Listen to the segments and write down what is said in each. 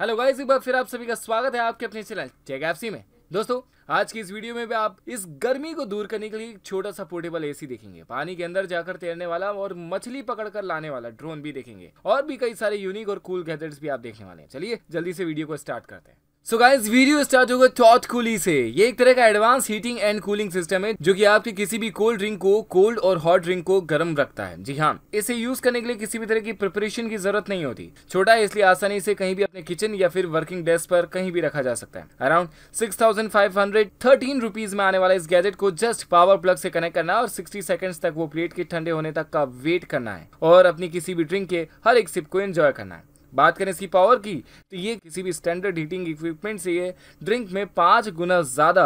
hello guys एक बार फिर आप सभी का स्वागत है आपके अपने चैनल चेक एफसी में दोस्तों आज की इस वीडियो में भी आप इस गर्मी को दूर करने के लिए एक छोटा सा पोर्टेबल एसी देखेंगे पानी के अंदर जाकर तैरने वाला और मछली पकड़कर लाने वाला ड्रोन भी देखेंगे और भी कई सारे यूनिक और कूल गैजेट्स भी आप देखने वाले हैं चलिए जल्दी से वीडियो को स्टार्ट करते हैं सो गाइस वीडियो स्टार्ट होगा टॉट कूली से ये एक तरह का advance heating and cooling system है जो कि आपके किसी भी कोल्ड ड्रिंक को कोल्ड और हॉट ड्रिंक को गर्म रखता है जी हाँ इसे यूज करने के लिए किसी भी तरह की प्रिपरेशन की जरूरत नहीं होती छोटा है इसलिए आसानी से कहीं भी अपने किचन या फिर वर्किंग डेस्क पर कहीं भी रखा जा सकता है around six thousand five hundred thirteen में आने वाला इस गैजेट को जस्ट पावर प्लग से कनेक्ट करना और सिक्सटी सेकेंड तक वो प्लेट के ठंडे होने तक का वेट करना है और अपनी किसी भी ड्रिंक के हर एक सिप को एंजॉय करना है बात करें इसकी पावर की तो ये किसी भी स्टैंडर्ड हीटिंग इक्विपमेंट से ये ड्रिंक में पांच गुना ज़्यादा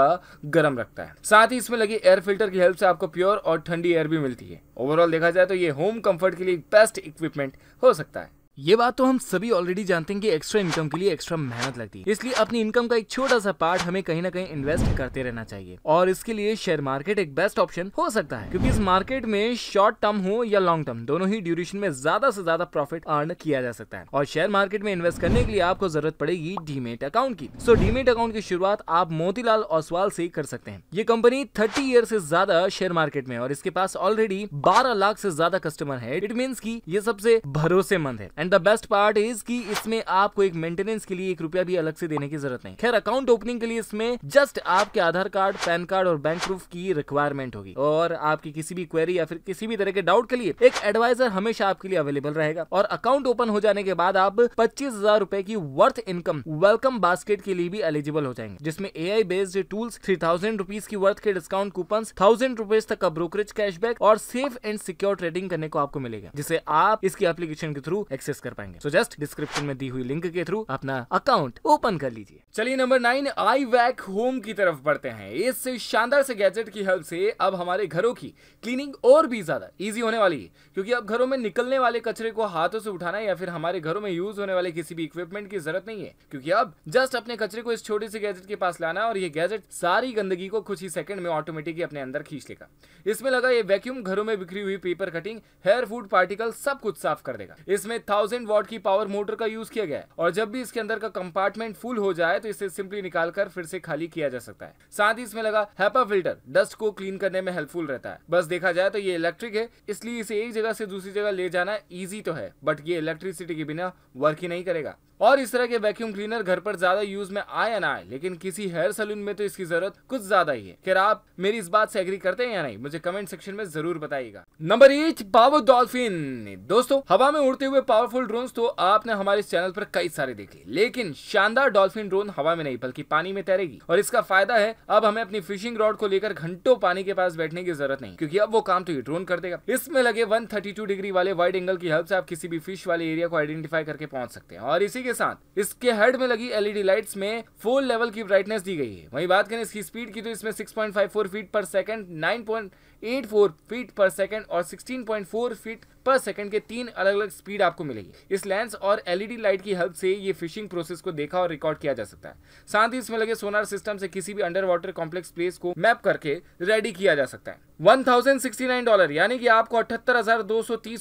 गर्म रखता है साथ ही इसमें लगी एयर फिल्टर की हेल्प से आपको प्योर और ठंडी एयर भी मिलती है ओवरऑल देखा जाए तो ये होम कंफर्ट के लिए बेस्ट इक्विपमेंट हो सकता है ये बात तो हम सभी ऑलरेडी जानते हैं कि एक्स्ट्रा इनकम के लिए एक्स्ट्रा मेहनत लगती है इसलिए अपनी इनकम का एक छोटा सा पार्ट हमें कहीं ना कहीं इन्वेस्ट करते रहना चाहिए और इसके लिए शेयर मार्केट एक बेस्ट ऑप्शन हो सकता है क्योंकि इस मार्केट में शॉर्ट टर्म हो या लॉन्ग टर्म दोनों ही ड्यूरेशन में ज्यादा से ज्यादा प्रॉफिट अर्न किया जा सकता है और शेयर मार्केट में इन्वेस्ट करने के लिए आपको जरूरत पड़ेगी डीमेट अकाउंट की सो डीमेट अकाउंट की शुरुआत आप मोतीलाल ओसवाल से कर सकते हैं ये कंपनी थर्टी ईयर से ज्यादा शेयर मार्केट में और इसके पास ऑलरेडी बारह लाख से ज्यादा कस्टमर है इट मीन की ये सबसे भरोसेमंद है and and the best part is कि इसमें आपको एक मेंटेनेंस के लिए एक रुपया भी अलग से देने की जरूरत नहीं खैर अकाउंट ओपनिंग के लिए इसमें जस्ट आपके आधार कार्ड पैन कार्ड और बैंक प्रूफ की रिक्वायरमेंट होगी और आपकी किसी भी क्वेरी या फिर किसी भी तरह के डाउट के लिए एक एडवाइजर हमेशा आपके लिए अवेलेबल रहेगा और अकाउंट ओपन हो जाने के बाद आप पच्चीस हजार रूपए की वर्थ इनकम वेलकम बास्केट के लिए भी एलिजिबल हो जाएंगे जिसमें A I based tools three thousand rupees की वर्थ के डिस्काउंट कूपन थाउजेंड रुपीज तक का ब्रोकरेज कैशबैक और सेफ एंड सिक्योर ट्रेडिंग करने को आपको मिलेगा जिसे आप इसकी एप्लीकेशन के थ्रू एक्सेस परचेस कर पाएंगे सो जस्ट डिस्क्रिप्शन में दी हुई लिंक के थ्रू अपना अकाउंट ओपन कर लीजिए चलिए नंबर नाइन आई वैक होम की तरफ बढ़ते हैं इस शानदार से गैजेट की हेल्प से अब हमारे घरों की क्लीनिंग और भी ज्यादा ईजी होने वाली है क्योंकि अब घरों में निकलने वाले कचरे को हाथों से उठाना या फिर हमारे घरों में यूज होने वाले किसी भी इक्विपमेंट की जरूरत नहीं है क्योंकि अब जस्ट अपने कचरे को इस छोटे से गैजेट के पास लाना और ये गैजेट सारी गंदगी को कुछ ही सेकंड में ऑटोमेटिकली अपने अंदर खींच लेगा इसमें लगा ये वैक्यूम घरों में बिखरी हुई paper cutting hair food particle सब कुछ साफ कर देगा इसमें थाउजेंड वॉट की पावर मोटर का यूज किया गया है और जब भी इसके अंदर का कंपार्टमेंट फुल हो जाए तो इसे सिंपली निकाल कर फिर से खाली किया जा सकता है साथ ही इसमें लगा हैपा फिल्टर डस्ट को क्लीन करने में हेल्पफुल रहता है बस देखा जाए तो ये इलेक्ट्रिक है इसलिए इसे एक जगह से दूसरी जगह ले जाना ईजी तो है बट ये इलेक्ट्रिसिटी के बिना वर्क ही नहीं करेगा और इस तरह के वैक्यूम क्लीनर घर पर ज्यादा यूज में आए ना आए लेकिन किसी हेयर सलून में तो इसकी जरूरत कुछ ज्यादा ही है खेर आप मेरी इस बात से एग्री करते हैं या नहीं मुझे कमेंट सेक्शन में जरूर बताइएगा नंबर एट पावर डॉल्फिन दोस्तों हवा में उड़ते हुए पावर पावरफुल ड्रोन्स तो आपने हमारे चैनल पर कई सारे देखे लेकिन शानदार डॉल्फिन ड्रोन हवा में नहीं बल्कि पानी में तैरेगी और इसका फायदा है अब हमें अपनी फिशिंग रॉड को लेकर घंटों पानी के पास बैठने की जरूरत नहीं क्योंकि अब वो काम तो ये ड्रोन कर देगा इसमें लगे 132 डिग्री वाले वाइड एंगल की हेल्प से आप किसी भी फिश वाले एरिया को आइडेंटिफाई करके पहुंच सकते हैं और इसी के साथ इसके हेड में लगी एलईडी लाइट्स में फुल लेवल की ब्राइटनेस दी गई है वही बात करें इसकी स्पीड की तो इसमें six feet per second nine eight feet per second और सिक्सटीन फीट पर सेकंड के तीन अलग अलग स्पीड आपको मिलेगी इस लेंस और एलईडी लाइट की हेल्प से ये फिशिंग प्रोसेस को देखा और रिकॉर्ड किया जा सकता है साथ ही इसमें लगे सोनार सिस्टम से किसी भी अंडर वाटर कॉम्प्लेक्स प्लेस को मैप करके रेडी किया जा सकता है 1069 डॉलर यानी कि आपको अठहत्तर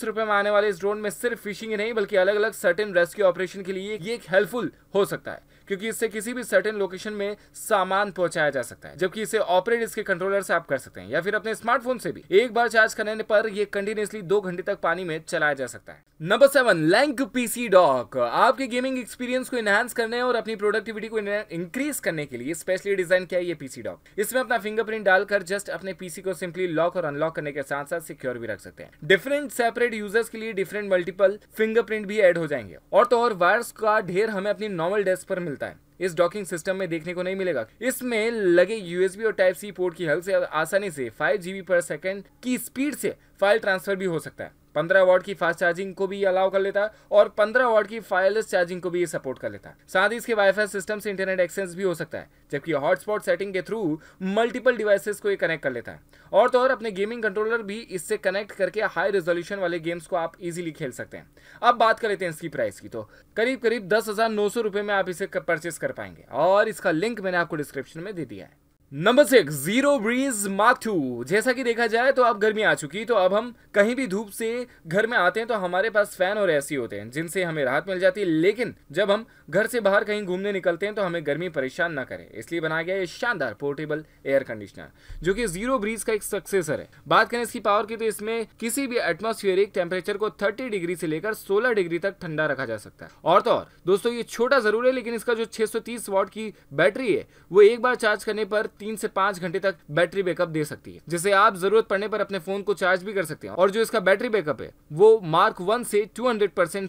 रुपए में आने वाले इस ड्रोन में सिर्फ फिशिंग ही नहीं बल्कि अलग अलग सर्टेन रेस्क्यू ऑपरेशन के लिए ये एक हेल्पफुल हो सकता है क्योंकि इससे किसी भी सर्टेन लोकेशन में सामान पहुंचाया जा सकता है जबकि इसे ऑपरेट इसके कंट्रोलर से आप कर सकते हैं या फिर अपने स्मार्टफोन से भी एक बार चार्ज करने पर यह कंटिन्यूसली दो घंटे तक पानी में चलाया जा सकता है नंबर सेवन लैंक पीसी डॉक आपके गेमिंग एक्सपीरियंस को एनहांस करने और अपनी प्रोडक्टिविटी को इंक्रीज करने के लिए स्पेशली डिजाइन किया ये पीसी डॉक इसमें अपना फिंगरप्रिंट डालकर जस्ट अपने पीसी को सिंपली लॉक और अनलॉक करने के साथ साथ सिक्योर भी रख सकते हैं डिफरेंट सेपरेट यूजर्स के लिए डिफरेंट मल्टीपल फिंगरप्रिंट भी एड हो जाएंगे और तो और वायर्स का ढेर हमें अपनी नॉर्मल डेस्क पर मिल मिलता है इस डॉकिंग सिस्टम में देखने को नहीं मिलेगा इसमें लगे यूएसबी और टाइप सी पोर्ट की हेल्प से आसानी से फाइव जीबी पर सेकेंड की स्पीड से फाइल ट्रांसफर भी हो सकता है पंद्रह वॉट की फास्ट चार्जिंग को भी अलाउ कर लेता और पंद्रह वॉट की फायरलेस चार्जिंग को भी सपोर्ट कर लेता साथ ही इसके वाईफाई सिस्टम से इंटरनेट एक्सेस भी हो सकता है जबकि हॉटस्पॉट सेटिंग के थ्रू मल्टीपल डिवाइसेस को ये कनेक्ट कर लेता है और तो और अपने गेमिंग कंट्रोलर भी इससे कनेक्ट करके हाई रेजोल्यूशन वाले गेम्स को आप इजीली खेल सकते हैं अब बात कर लेते हैं इसकी प्राइस की तो करीब करीब दस हजार नौ सौ रुपए में आप इसे परचेस कर पाएंगे और इसका लिंक मैंने आपको डिस्क्रिप्शन में दे दिया है number six zero breeze mark two जैसा कि देखा जाए तो अब गर्मी आ चुकी तो अब हम कहीं भी धूप से घर में आते हैं तो हमारे पास फैन और ऐसी होते हैं जिनसे हमें राहत मिल जाती है लेकिन जब हम घर से बाहर कहीं घूमने निकलते हैं तो हमें गर्मी परेशान ना करे इसलिए बनाया गया ये शानदार पोर्टेबल एयर कंडीशनर जो कि जीरो ब्रीज का एक सक्सेसर है बात करें इसकी पावर की तो इसमें किसी भी एटमोस्फेरिक टेम्परेचर को थर्टी डिग्री से लेकर सोलह डिग्री तक ठंडा रखा जा सकता है और तो और दोस्तों ये छोटा जरूर है लेकिन इसका जो छह सौ तीस वॉट की बैटरी है वो एक बार चार्ज करने पर तीन से पांच घंटे तक बैटरी बैकअप दे सकती है जिसे आप जरूरत पड़ने पर अपने फोन को चार्ज भी कर सकते हैं और जो इसका बैटरी बैकअप है वो मार्क वन से टू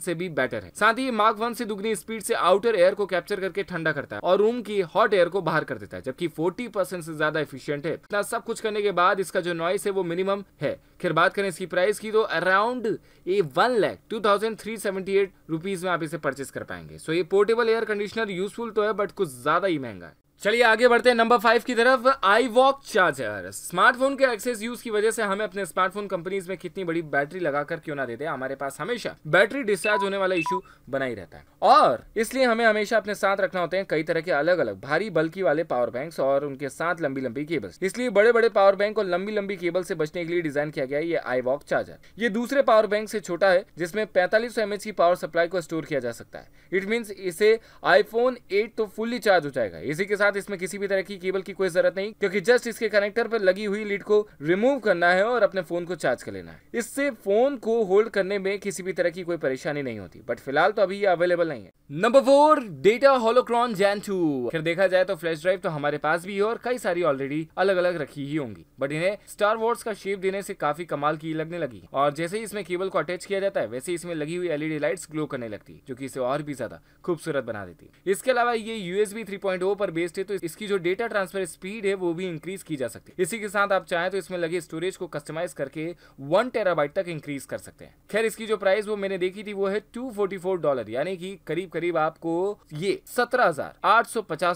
से भी बेटर है साथ ही मार्क वन से दुगनी स्पीड से आउटर एयर को कैप्चर करके ठंडा करता है और रूम की हॉट एयर को बाहर कर देता है जबकि फोर्टी से ज्यादा इफिशियंट है इतना सब कुछ करने के बाद इसका जो नॉइस है वो मिनिमम है खैर बात करें इसकी प्राइस की तो around a one lakh two thousand three seventy eight rupees में आप इसे परचेस कर पाएंगे सो so, ये पोर्टेबल एयर कंडीशनर यूजफुल तो है बट कुछ ज्यादा ही महंगा है चलिए आगे बढ़ते हैं नंबर फाइव की तरफ आई वॉक चार्जर स्मार्टफोन के एक्सेस यूज की वजह से हमें अपने स्मार्टफोन कंपनीज में कितनी बड़ी बैटरी लगाकर क्यों ना देते हमारे पास हमेशा बैटरी डिस्चार्ज होने वाला इशू बना ही रहता है और इसलिए हमें हमेशा अपने साथ रखना होते हैं कई तरह के अलग अलग भारी बल्कि वाले पावर बैंक और उनके साथ लंबी लंबी केबल्स इसलिए बड़े बड़े पावर बैंक और लंबी लंबी केबल से बचने के लिए डिजाइन किया गया ये आई वॉक चार्जर ये दूसरे पावर बैंक से छोटा है जिसमें पैंतालीस सौ की पावर सप्लाई को स्टोर किया जा सकता है इट मीन इसे आईफोन एट तो फुल्ली चार्ज हो जाएगा इसी के साथ साथ इसमें किसी भी तरह की केबल की कोई जरूरत नहीं क्योंकि जस्ट इसके कनेक्टर पर लगी हुई लीड को रिमूव करना है और अपने फोन को चार्ज कर लेना है इससे फोन को होल्ड करने में किसी भी तरह की कोई परेशानी नहीं होती बट फिलहाल तो अभी ये अवेलेबल नहीं है number four data holocron gen two फिर देखा जाए तो फ्लैश ड्राइव तो हमारे पास भी है और कई सारी ऑलरेडी अलग अलग रखी ही होंगी बट इन्हें स्टार वॉर्स का शेप देने से काफी कमाल की लगने लगी और जैसे ही इसमें केबल को अटैच किया जाता है वैसे इसमें लगी हुई एलईडी लाइट्स ग्लो करने लगती है जो कि इसे और भी ज्यादा खूबसूरत बना देती है इसके अलावा ये यूएसबी थ्री oh पर बेस्ड है तो इसकी जो डेटा ट्रांसफर स्पीड है वो भी इंक्रीज की जा सकती है इसी के साथ आप चाहें तो इसमें लगे स्टोरेज को कस्टमाइज करके वन टेराबाइट तक इंक्रीज कर सकते हैं खैर इसकी जो प्राइस वो मैंने देखी थी वो है टू डॉलर यानी कि करीब करीब आपको ये सत्रह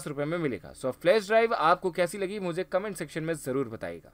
रुपए में मिलेगा सो फ्लैश ड्राइव आपको कैसी लगी मुझे कमेंट सेक्शन में जरूर बताएगा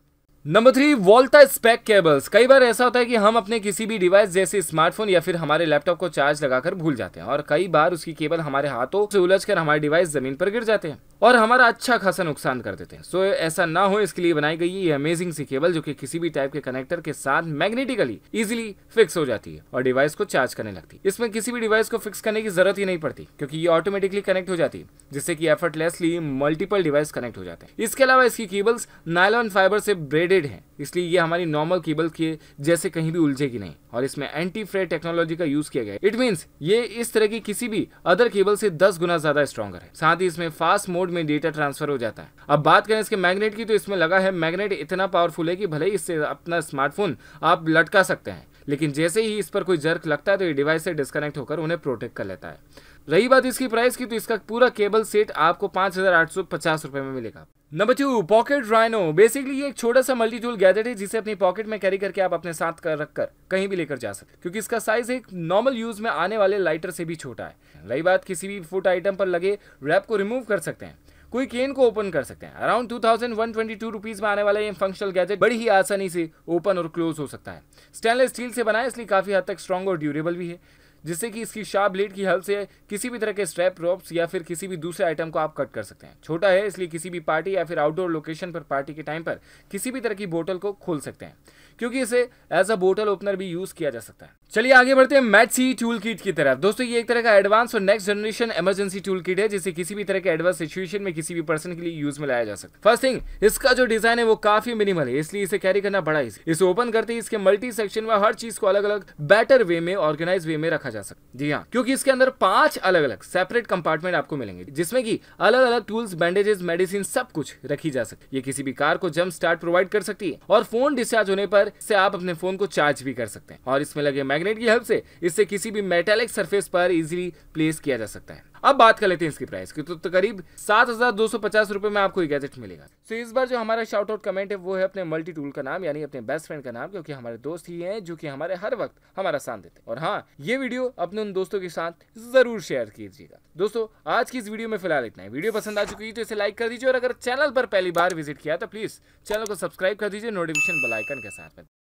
number three volta spec cables कई बार ऐसा होता है कि हम अपने किसी भी डिवाइस जैसे स्मार्टफोन या फिर हमारे लैपटॉप को चार्ज लगाकर भूल जाते हैं और कई बार उसकी केबल हमारे हाथों से उलझ कर हमारे डिवाइस जमीन पर गिर जाते हैं और हमारा अच्छा खासा नुकसान कर देते हैं सो so, ऐसा ना हो इसके लिए बनाई गई ये अमेजिंग सी केबल जो कि किसी भी टाइप के कनेक्टर के साथ मैग्नेटिकली इजिली फिक्स हो जाती है और डिवाइस को चार्ज करने लगती है इसमें किसी भी डिवाइस को फिक्स करने की जरूरत ही नहीं पड़ती क्योंकि ये ऑटोमेटिकली कनेक्ट हो जाती है जिससे कि एफर्टलेसली मल्टीपल डिवाइस कनेक्ट हो जाते हैं इसके अलावा इसकी केबल्स नायलॉन फाइबर से ब्रेडेड ग्रेड है इसलिए ये हमारी नॉर्मल केबल के जैसे कहीं भी उलझेगी नहीं और इसमें एंटी फ्रेड टेक्नोलॉजी का यूज किया गया इट मीन ये इस तरह की किसी भी अदर केबल से दस गुना ज्यादा स्ट्रॉगर है साथ ही इसमें फास्ट मोड में डेटा ट्रांसफर हो जाता है अब बात करें इसके मैग्नेट की तो इसमें लगा है मैग्नेट इतना पावरफुल है की भले इससे अपना स्मार्टफोन आप लटका सकते हैं लेकिन जैसे ही इस पर कोई जर्क लगता है तो ये डिवाइस से डिस्कनेक्ट होकर उन्हें प्रोटेक्ट कर लेता है रही बात इसकी प्राइस की तो इसका पूरा केबल सेट आपको पांच हज़ार आठ सौ पचास में मिलेगा number two pocket rhino basically ये एक छोटा सा मल्टी टूल गैजेट है जिसे अपनी पॉकेट में कैरी करके आप अपने साथ कर रखकर कहीं भी लेकर जा सकते क्योंकि इसका साइज एक नॉर्मल यूज में आने वाले लाइटर से भी छोटा है रही बात किसी भी फूड आइटम पर लगे रैप को रिमूव कर सकते हैं कोई केन को ओपन कर सकते हैं around two thousand one twenty two rupees में आने वाला ये फंक्शनल गैजेट बड़ी ही आसानी से ओपन और क्लोज हो सकता है स्टेनलेस स्टील से बना है इसलिए काफ़ी हद तक स्ट्रॉन्ग और ड्यूरेबल भी है जिससे कि इसकी शार्प ब्लेड की हेल्प से किसी भी तरह के स्ट्रैप रोप या फिर किसी भी दूसरे आइटम को आप कट कर सकते हैं छोटा है इसलिए किसी भी पार्टी या फिर आउटडोर लोकेशन पर पार्टी के टाइम पर किसी भी तरह की बोतल को खोल सकते हैं क्योंकि इसे एज अ बोटल ओपनर भी यूज किया जा सकता है चलिए आगे बढ़ते हैं मैच सी टूल किट की तरफ दोस्तों ये एक तरह का एडवांस और next generation emergency tool kit है जिसे किसी भी तरह के एडवांस सिचुएशन में किसी भी पर्सन के लिए यूज में लाया जा सकता है फर्स्ट थिंग इसका जो डिजाइन है वो काफी मिनिमल है इसलिए इसे कैरी करना बड़ा इसे ओपन करते ही इसके मल्टी सेक्शन में हर चीज को अलग अलग बेटर वे में ऑर्गेनाइज वे में रखा रखा जा सकता जी हाँ क्योंकि इसके अंदर पांच अलग अलग सेपरेट कंपार्टमेंट आपको मिलेंगे जिसमें की अलग अलग टूल्स बैंडेजेस मेडिसिन सब कुछ रखी जा सकती है ये किसी भी कार को जम्प स्टार्ट प्रोवाइड कर सकती है और फोन डिस्चार्ज होने पर इससे आप अपने फोन को चार्ज भी कर सकते हैं और इसमें लगे मैग्नेट की हेल्प से इससे किसी भी मेटेलिक सर्फेस पर इजिली प्लेस किया जा सकता है अब बात कर लेते हैं इसकी प्राइस की तो, तो करीब सात हजार दो सौ पचास रुपए में आपको गैजेट मिलेगा तो इस बार जो हमारा शॉर्ट आउट कमेंट है वो है अपने मल्टी टूल का नाम यानी अपने बेस्ट फ्रेंड का नाम क्योंकि हमारे दोस्त ही हैं जो कि हमारे हर वक्त हमारा साथ देते हैं और हाँ ये वीडियो अपने उन दोस्तों के साथ जरूर शेयर कीजिएगा दोस्तों आज की इस वीडियो में फिलहाल इतना है वीडियो पसंद आ चुकी है तो इसे लाइक कर दीजिए और अगर चैनल पर पहली बार विजिट किया तो प्लीज चैनल को सब्सक्राइब कर दीजिए नोटिफिकेशन बेलाइकन के साथ में